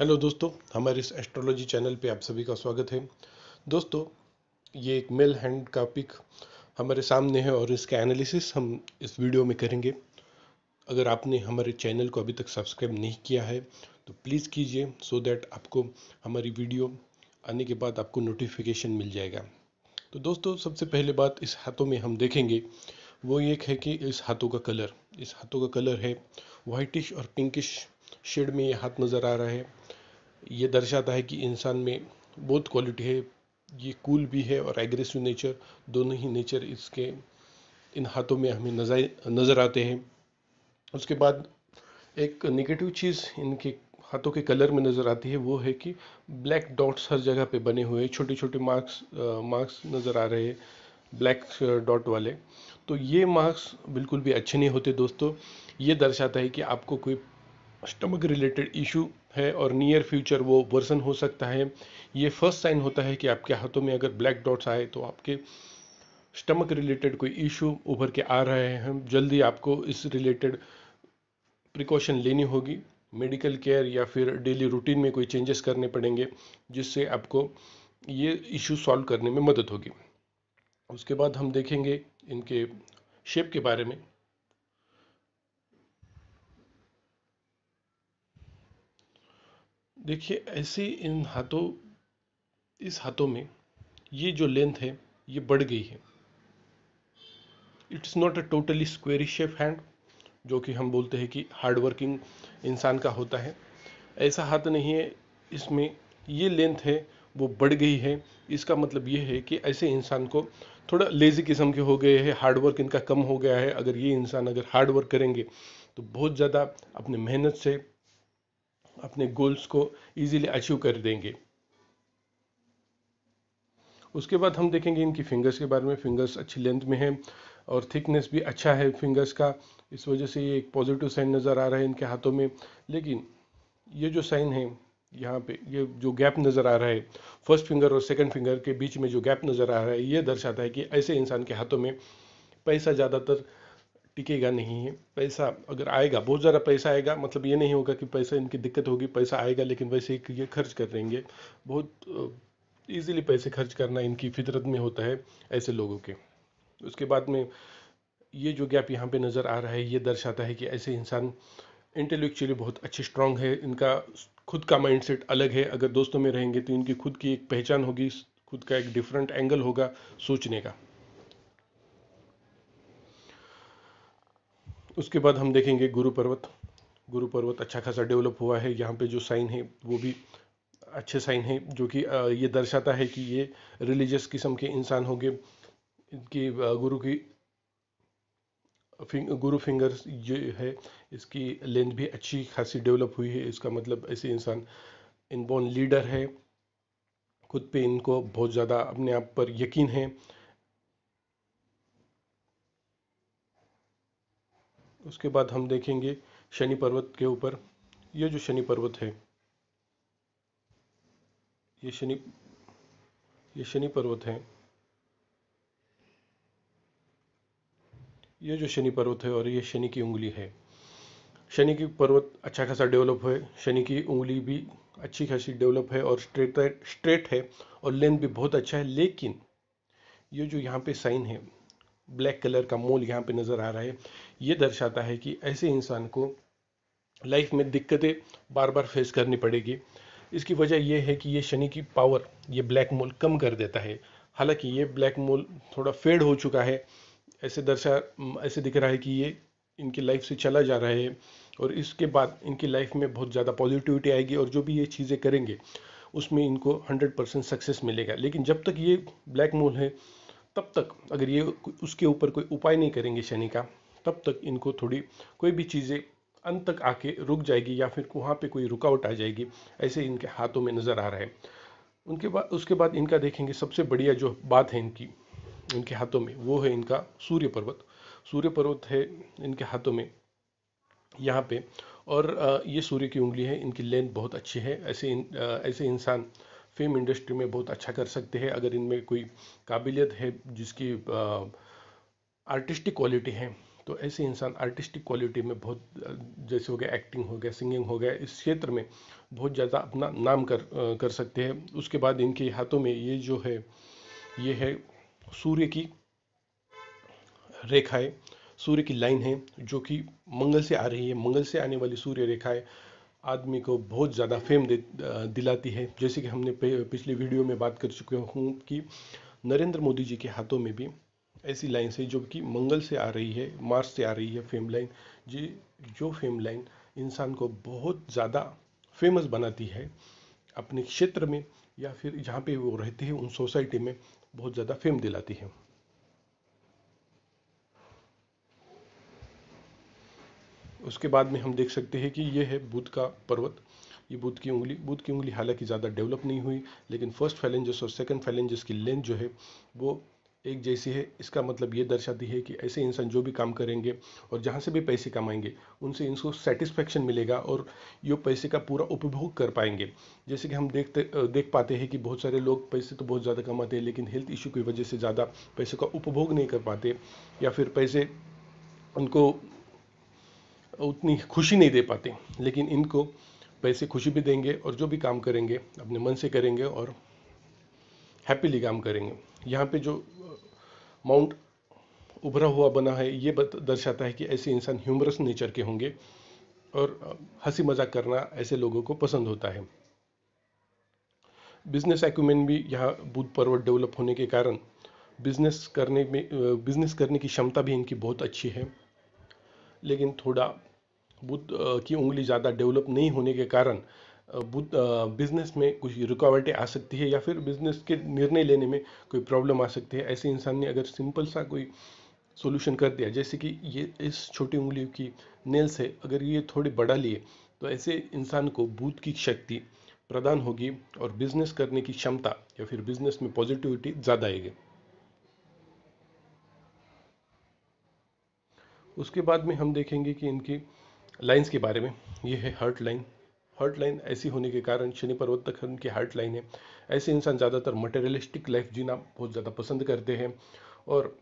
hello दोस्तों हमारे इस एस्ट्रोलॉजी चैनल पे आप सभी का स्वागत है दोस्तों ये एक मेल हैंड का पिक हमारे सामने है और इसका एनालिसिस हम इस वीडियो में करेंगे अगर आपने हमारे चैनल को अभी तक सब्सक्राइब नहीं किया है तो प्लीज़ कीजिए सो दैट आपको हमारी वीडियो आने के बाद आपको नोटिफिकेशन मिल जाएगा तो दोस्तों सबसे पहले बात इस हाथों में हम देखेंगे वो एक है कि इस हाथों का कलर इस हाथों का कलर है वाइटिश और पिंकिश शेड में ये हाथ नज़र आ रहा है ये दर्शाता है कि इंसान में बहुत क्वालिटी है ये कूल भी है और एग्रेसिव नेचर दोनों ही नेचर इसके इन हाथों में हमें नजर नज़र आते हैं उसके बाद एक नेगेटिव चीज़ इनके हाथों के कलर में नज़र आती है वो है कि ब्लैक डॉट्स हर जगह पे बने हुए छोटे छोटे मार्क्स मार्क्स नज़र आ रहे हैं ब्लैक डॉट वाले तो ये मार्क्स बिल्कुल भी अच्छे नहीं होते दोस्तों ये दर्शाता है कि आपको कोई स्टमक रिलेटेड इशू है और नियर फ्यूचर वो वर्सन हो सकता है ये फर्स्ट साइन होता है कि आपके हाथों में अगर ब्लैक डॉट्स आए तो आपके स्टमक रिलेटेड कोई इशू उभर के आ रहे हैं जल्दी आपको इस रिलेटेड प्रिकॉशन लेनी होगी मेडिकल केयर या फिर डेली रूटीन में कोई चेंजेस करने पड़ेंगे जिससे आपको ये इशू सॉल्व करने में मदद होगी उसके बाद हम देखेंगे इनके शेप के बारे में देखिए ऐसे इन हाथों इस हाथों में ये जो लेंथ है ये बढ़ गई है it's not a totally squary shape hand जो कि हम बोलते हैं कि हार्ड वर्किंग इंसान का होता है ऐसा हाथ नहीं है इसमें ये लेंथ है वो बढ़ गई है इसका मतलब ये है कि ऐसे इंसान को थोड़ा लेज़ी किस्म के हो गए हैं हार्ड वर्क इनका कम हो गया है अगर ये इंसान अगर हार्ड वर्क करेंगे तो बहुत ज़्यादा अपने मेहनत से अपने गोल्स को इजीली अचीव कर देंगे उसके बाद हम देखेंगे इनकी फिंगर्स के बारे में फिंगर्स अच्छी लेंथ में है और थिकनेस भी अच्छा है फिंगर्स का इस वजह से ये एक पॉजिटिव साइन नज़र आ रहा है इनके हाथों में लेकिन ये जो साइन है यहाँ पे ये जो गैप नज़र आ रहा है फर्स्ट फिंगर और सेकंड फिंगर के बीच में जो गैप नज़र आ रहा है ये दर्शाता है कि ऐसे इंसान के हाथों में पैसा ज़्यादातर टिकेगा नहीं है पैसा अगर आएगा बहुत ज़्यादा पैसा आएगा मतलब ये नहीं होगा कि पैसा इनकी दिक्कत होगी पैसा आएगा लेकिन वैसे ही ये खर्च कर देंगे बहुत ईजिली पैसे खर्च करना इनकी फितरत में होता है ऐसे लोगों के उसके बाद में ये जो गैप यहाँ पे नज़र आ रहा है ये दर्शाता है कि ऐसे इंसान इंटेलेक्चुअली बहुत अच्छे स्ट्रांग है इनका खुद का माइंडसेट अलग है अगर दोस्तों में रहेंगे तो इनकी खुद की एक पहचान होगी खुद का एक डिफरेंट एंगल होगा सोचने का उसके बाद हम देखेंगे गुरु पर्वत गुरु पर्वत अच्छा खासा डेवलप हुआ है यहाँ पे जो साइन है वो भी अच्छे साइन है जो कि ये दर्शाता है कि ये रिलीजियस किस्म के इंसान होंगे इनकी गुरु की फिंग, गुरु फिंगर्स ये है इसकी लेंथ भी अच्छी खासी डेवलप हुई है इसका मतलब ऐसे इंसान इनबॉर्न लीडर है खुद पे इनको बहुत ज़्यादा अपने आप पर यकीन है उसके बाद हम देखेंगे शनि पर्वत के ऊपर ये जो शनि पर्वत है ये शनि ये शनि पर्वत है ये जो शनि पर्वत है और ये शनि की उंगली है शनि की पर्वत अच्छा खासा डेवलप है शनि की उंगली भी अच्छी खासी डेवलप है और स्ट्रेट स्ट्रेट है और लेंथ भी बहुत अच्छा है लेकिन ये जो यहाँ पे साइन है ब्लैक कलर का मूल यहाँ पे नज़र आ रहा है ये दर्शाता है कि ऐसे इंसान को लाइफ में दिक्कतें बार बार फेस करनी पड़ेगी इसकी वजह यह है कि ये शनि की पावर ये ब्लैक मूल कम कर देता है हालांकि ये ब्लैक मूल थोड़ा फेड हो चुका है ऐसे दर्शा ऐसे दिख रहा है कि ये इनकी लाइफ से चला जा रहा है और इसके बाद इनकी लाइफ में बहुत ज़्यादा पॉजिटिविटी आएगी और जो भी ये चीज़ें करेंगे उसमें इनको हंड्रेड परसेंट सक्सेस मिलेगा लेकिन जब तक ये ब्लैक मूल है तब तक अगर ये उसके ऊपर कोई उपाय नहीं करेंगे शनि का तब तक इनको थोड़ी कोई भी चीज़ें अंत तक आके रुक जाएगी या फिर वहाँ पे कोई रुकावट आ जाएगी ऐसे इनके हाथों में नज़र आ रहा है उनके बाद उसके बाद इनका देखेंगे सबसे बढ़िया जो बात है इनकी इनके हाथों में वो है इनका सूर्य पर्वत सूर्य पर्वत है इनके हाथों में यहाँ पे और ये सूर्य की उंगली है इनकी लेंथ बहुत अच्छी है ऐसे इन, ऐसे इंसान फिल्म इंडस्ट्री में बहुत अच्छा कर सकते हैं अगर इनमें कोई काबिलियत है जिसकी आर्टिस्टिक क्वालिटी है तो ऐसे इंसान आर्टिस्टिक क्वालिटी में बहुत जैसे हो गया एक्टिंग हो गया सिंगिंग हो गया इस क्षेत्र में बहुत ज़्यादा अपना नाम कर कर सकते हैं उसके बाद इनके हाथों में ये जो है ये है सूर्य की रेखाएं सूर्य की लाइन है जो कि मंगल से आ रही है मंगल से आने वाली सूर्य रेखाएं आदमी को बहुत ज़्यादा फेम दिलाती है जैसे कि हमने पिछले वीडियो में बात कर चुके हूँ कि नरेंद्र मोदी जी के हाथों में भी ऐसी लाइन है जो कि मंगल से आ रही है मार्स से आ रही है फेम लाइन जी जो फेम लाइन इंसान को बहुत ज़्यादा फेमस बनाती है अपने क्षेत्र में या फिर जहाँ पे वो रहते हैं उन सोसाइटी में बहुत ज़्यादा फेम दिलाती है उसके बाद में हम देख सकते हैं कि ये है बुद्ध का पर्वत ये बुद्ध की उंगली बुद्ध की उंगली हालांकि ज़्यादा डेवलप नहीं हुई लेकिन फर्स्ट फैलेंजस और सेकंड फैलेंजस की लेंथ जो है वो एक जैसी है इसका मतलब ये दर्शाती है कि ऐसे इंसान जो भी काम करेंगे और जहाँ से भी पैसे कमाएंगे उनसे इनको सेटिस्फेक्शन मिलेगा और ये पैसे का पूरा उपभोग कर पाएंगे जैसे कि हम देखते देख पाते हैं कि बहुत सारे लोग पैसे तो बहुत ज़्यादा कमाते हैं लेकिन हेल्थ इशू की वजह से ज़्यादा पैसे का उपभोग नहीं कर पाते या फिर पैसे उनको उतनी खुशी नहीं दे पाते लेकिन इनको पैसे खुशी भी देंगे और जो भी काम करेंगे अपने मन से करेंगे और हैप्पीली काम करेंगे यहाँ पे जो माउंट उभरा हुआ बना है ये दर्शाता है कि ऐसे इंसान ह्यूमरस नेचर के होंगे और हंसी मजाक करना ऐसे लोगों को पसंद होता है बिजनेस एक्मेंट भी यहाँ बुद्ध पर्वत डेवलप होने के कारण बिजनेस करने में बिजनेस करने की क्षमता भी इनकी बहुत अच्छी है लेकिन थोड़ा बुद्ध की उंगली ज़्यादा डेवलप नहीं होने के कारण बुद्ध बिजनेस में कुछ रुकावटें आ सकती है या फिर बिजनेस के निर्णय लेने में कोई प्रॉब्लम आ सकती है ऐसे इंसान ने अगर सिंपल सा कोई सोल्यूशन कर दिया जैसे कि ये इस छोटी उंगली की नेल्स है अगर ये थोड़ी बढ़ा लिए तो ऐसे इंसान को बुद्ध की शक्ति प्रदान होगी और बिजनेस करने की क्षमता या फिर बिजनेस में पॉजिटिविटी ज़्यादा आएगी उसके बाद में हम देखेंगे कि इनकी लाइंस के बारे में ये है हर्ट लाइन हर्ट लाइन ऐसी होने के कारण शनि पर्वत तक उनकी हर्ट लाइन है ऐसे इंसान ज़्यादातर मटेरियलिस्टिक लाइफ जीना बहुत ज़्यादा पसंद करते हैं और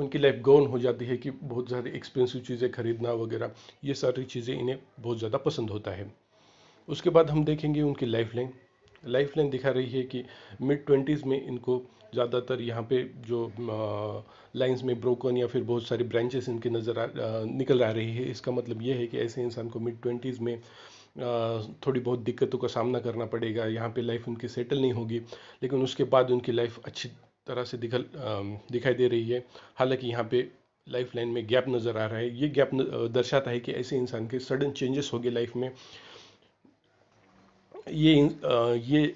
उनकी लाइफ गौन हो जाती है कि बहुत ज़्यादा एक्सपेंसिव चीज़ें खरीदना वगैरह ये सारी चीज़ें इन्हें बहुत ज़्यादा पसंद होता है उसके बाद हम देखेंगे उनकी लाइफ लाइन लाइफ लाइन दिखा रही है कि मिड ट्वेंटीज़ में इनको ज़्यादातर यहाँ पे जो लाइंस में ब्रोकन या फिर बहुत सारी ब्रांचेस इनके नज़र आ निकल आ रही है इसका मतलब ये है कि ऐसे इंसान को मिड ट्वेंटीज़ में थोड़ी बहुत दिक्कतों का सामना करना पड़ेगा यहाँ पे लाइफ उनकी सेटल नहीं होगी लेकिन उसके बाद उनकी लाइफ अच्छी तरह से दिखल दिखाई दे रही है हालांकि यहाँ पे लाइफ लाइन में गैप नज़र आ रहा है ये गैप दर्शाता है कि ऐसे इंसान के सडन चेंजेस हो गए लाइफ में ये ये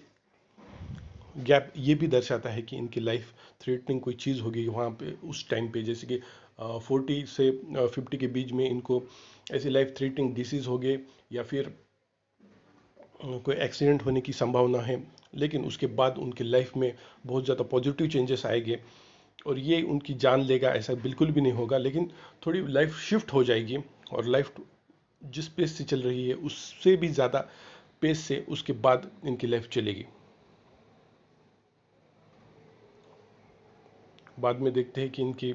गैप ये भी दर्शाता है कि इनकी लाइफ थ्रेटनिंग कोई चीज़ होगी वहाँ पे उस टाइम पे जैसे कि फोर्टी से फिफ्टी के बीच में इनको ऐसी लाइफ थ्रेटनिंग डिसीज़ हो गए या फिर कोई एक्सीडेंट होने की संभावना है लेकिन उसके बाद उनके लाइफ में बहुत ज़्यादा पॉजिटिव चेंजेस आएंगे और ये उनकी जान लेगा ऐसा बिल्कुल भी नहीं होगा लेकिन थोड़ी लाइफ शिफ्ट हो जाएगी और लाइफ जिस पेस से चल रही है उससे भी ज़्यादा पेस से उसके बाद इनकी लाइफ चलेगी बाद में देखते हैं कि इनकी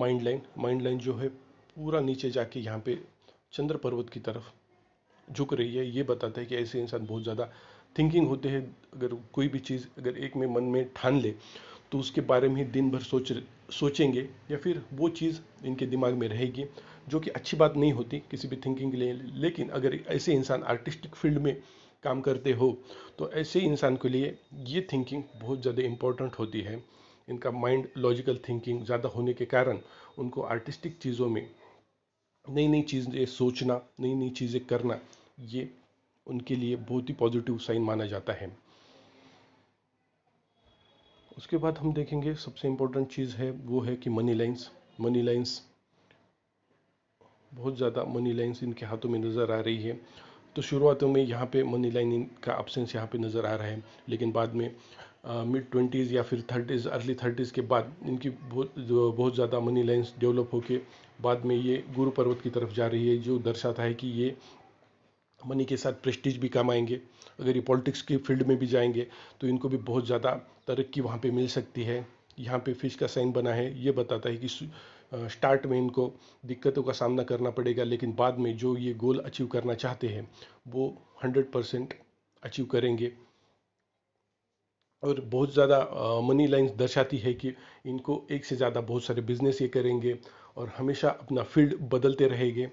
माइंड लाइन माइंड लाइन जो है पूरा नीचे जाके यहाँ पे चंद्र पर्वत की तरफ झुक रही है ये बताता है कि ऐसे इंसान बहुत ज़्यादा थिंकिंग होते हैं अगर कोई भी चीज़ अगर एक में मन में ठान ले तो उसके बारे में ही दिन भर सोच सोचेंगे या फिर वो चीज़ इनके दिमाग में रहेगी जो कि अच्छी बात नहीं होती किसी भी थिंकिंग के लिए लेकिन अगर ऐसे इंसान आर्टिस्टिक फील्ड में काम करते हो तो ऐसे इंसान के लिए ये थिंकिंग बहुत ज़्यादा इम्पोर्टेंट होती है इनका माइंड लॉजिकल थिंकिंग ज़्यादा होने के कारण उनको आर्टिस्टिक चीज़ों में नई नई चीज़ें सोचना नई नई चीज़ें करना ये उनके लिए बहुत ही पॉजिटिव साइन माना जाता है उसके बाद हम देखेंगे सबसे इम्पोर्टेंट चीज़ है वो है कि मनी लाइन्स मनी लाइन्स बहुत ज़्यादा मनी लाइन्स इनके हाथों में नज़र आ रही है तो शुरुआतों में यहाँ पे मनी लाइन का अब्सेंस यहाँ पे नज़र आ रहा है लेकिन बाद में मिड ट्वेंटीज़ या फिर थर्टीज़ अर्ली थर्टीज़ के बाद इनकी बहुत बहुत ज़्यादा मनी लाइन्स डेवलप होके बाद में ये गुरु पर्वत की तरफ जा रही है जो दर्शाता है कि ये मनी के साथ प्रेस्टीज भी कमाएंगे अगर ये पॉलिटिक्स के फील्ड में भी जाएंगे तो इनको भी बहुत ज़्यादा तरक्की वहाँ पे मिल सकती है यहाँ पे फिश का साइन बना है ये बताता है कि स्टार्ट में इनको दिक्कतों का सामना करना पड़ेगा लेकिन बाद में जो ये गोल अचीव करना चाहते हैं वो हंड्रेड परसेंट अचीव करेंगे और बहुत ज़्यादा मनी लाइन्स दर्शाती है कि इनको एक से ज़्यादा बहुत सारे बिजनेस ये करेंगे और हमेशा अपना फील्ड बदलते रहेंगे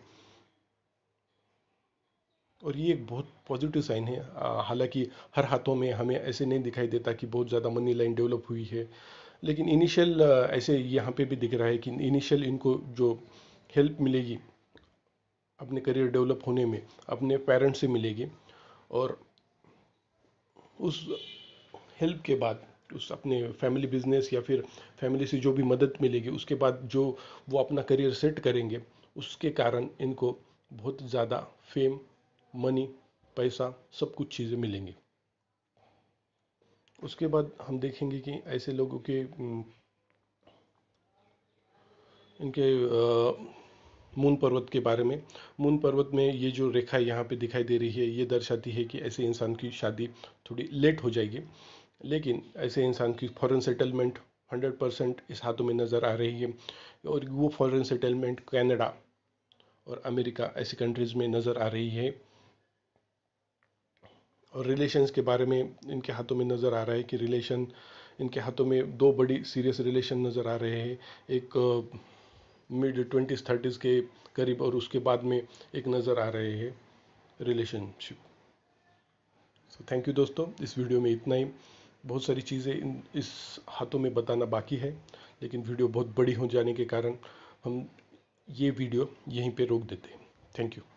और ये एक बहुत पॉजिटिव साइन है हालांकि हर हाथों में हमें ऐसे नहीं दिखाई देता कि बहुत ज़्यादा मनी लाइन डेवलप हुई है लेकिन इनिशियल ऐसे यहाँ पे भी दिख रहा है कि इनिशियल इनको जो हेल्प मिलेगी अपने करियर डेवलप होने में अपने पेरेंट्स से मिलेगी और उस हेल्प के बाद उस अपने फैमिली बिजनेस या फिर फैमिली से जो भी मदद मिलेगी उसके बाद जो वो अपना करियर सेट करेंगे उसके कारण इनको बहुत ज़्यादा फेम मनी पैसा सब कुछ चीज़ें मिलेंगी उसके बाद हम देखेंगे कि ऐसे लोगों के इनके मून पर्वत के बारे में मून पर्वत में ये जो रेखा यहाँ पे दिखाई दे रही है ये दर्शाती है कि ऐसे इंसान की शादी थोड़ी लेट हो जाएगी लेकिन ऐसे इंसान की फॉरेन सेटलमेंट 100 परसेंट इस हाथों में नज़र आ रही है और वो फॉरेन सेटलमेंट कनाडा और अमेरिका ऐसी कंट्रीज़ में नज़र आ रही है और रिलेशंस के बारे में इनके हाथों में नज़र आ रहा है कि रिलेशन इनके हाथों में दो बड़ी सीरियस रिलेशन नज़र आ रहे हैं एक मिड ट्वेंटीज़ थर्टीज़ के करीब और उसके बाद में एक नज़र आ रहे हैं रिलेशनशिप सो थैंक यू दोस्तों इस वीडियो में इतना ही बहुत सारी चीज़ें इस हाथों में बताना बाकी है लेकिन वीडियो बहुत बड़ी हो जाने के कारण हम ये वीडियो यहीं पे रोक देते हैं थैंक यू